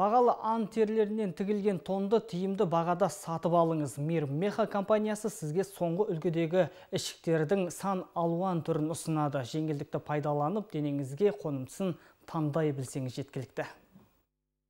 бағалы ан терілерінен тігілген тонды тиімді бағада сатып алыңыз мир меха компаниясы сізге соңғы үлгідегі ішіктердің сан алуан түрін ұсынады жеңілдікті пайдаланып денеңізге қонымсын таңдай білсеңіз жеткілікті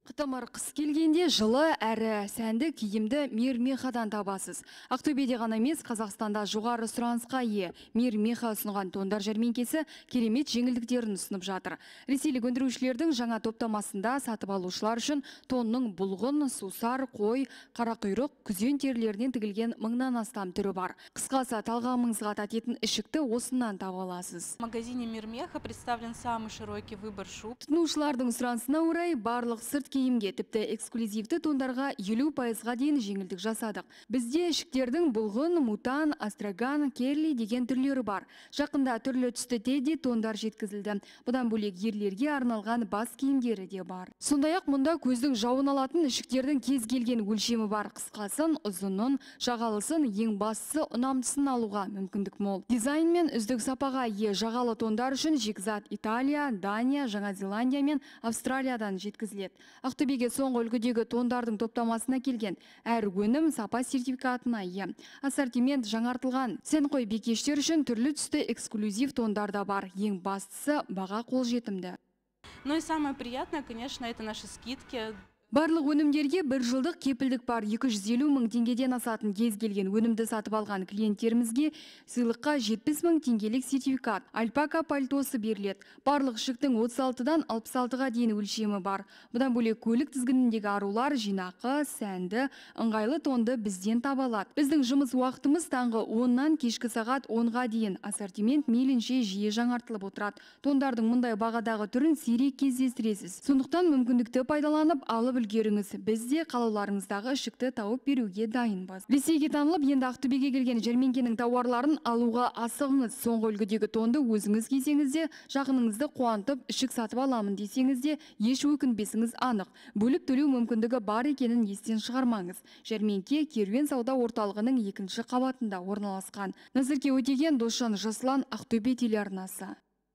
Қытымыр қыс келгенде жылы әрі сәнді киімді мехадан табасыз. Ақтөбеде ғана емес Қазақстанда жоғары сұранысқа ие меха ұсынған тондар жәрмеңкесі керемет жеңілдіктерін ұсынып жатыр. Ресейлік өндірушілердің жаңа топтамасында сатып алушылар үшін тонның бұлғын, сусар, қой, қарақұйрық, күзен терілерінен тігілген мыңнан астам түрі бар. Қысқасы талғамыңызға татетін ішікті осыннан таба аласыз. магазине мермеха представлен самый широкий выбор шуб. Тұтынушылардың сұранысына орай барлық сырт киімге тіпті эксклюзивті тондарға елу пайызға дейін жеңілдік жасадық бізде ішіктердің бұлғын мутан астраган керли деген түрлері бар жақында түрлі түсті теди тондар жеткізілді бұдан бөлек ерлерге арналған бас киімдері де бар сондай ақ мұнда көздің жауын алатын ішіктердің кез келген өлшемі бар қысқасын ұзынын жағалысын ең бастысы ұнамдысын алуға мүмкіндік мол дизайн мен үздік сапаға ие жағалы тондар үшін шикізат италия дания жаңа зеландия мен австралиядан жеткізіледі ақтөбеге соңғы үлгідегі тондардың топтамасына келген әр өнім сапа сертификатына ие ассортимент жаңартылған қой бекештер үшін түрлі түсті эксклюзив тондар да бар ең бастысы баға қолжетімді ну и самое приятное конечно это наши скидки Барлық өнімдерге бір жылдық кепілдік бар 250 мың теңгеден асатын кез келген өнімді сатып алған клиенттерімізге сыйлыққа 70 мың теңгелік сертификат, альпака пальтосы беріледі. Барлық шіктің 36-дан 66-ға дейін өлшемі бар. Бұдан бөлек көлік тізгініндегі арулар жинақы, сәнді, ыңғайлы тонды бізден табалат Біздің жұмыс уақытымыз таңғы 10-нан кешкі сағат 10-ға дейін ассортимент мейлінше жиі жаңартылып отырады. Тондардың мұндай бағадағы түрін сирек кездестіресіз. Сондықтан мүмкіндікті пайдаланып алып үлгеріңіз бізде қалауларыңыздағы ішікті тауып беруге дайынбыз ресейге танылып енді ақтөбеге келген жәрмеңкенің тауарларын алуға асығыңыз соңғы үлгідегі тонды өзіңіз кисеңіз жақыныңызды қуантып ішік сатып аламын десеңіз де еш өкінбесіңіз анық бөліп төлеу мүмкіндігі бар екенін естен шығармаңыз жәрмеңке керуен сауда орталығының екінші қабатында орналасқан назерке өтеген досжан жаслан ақтөбе телеарнасы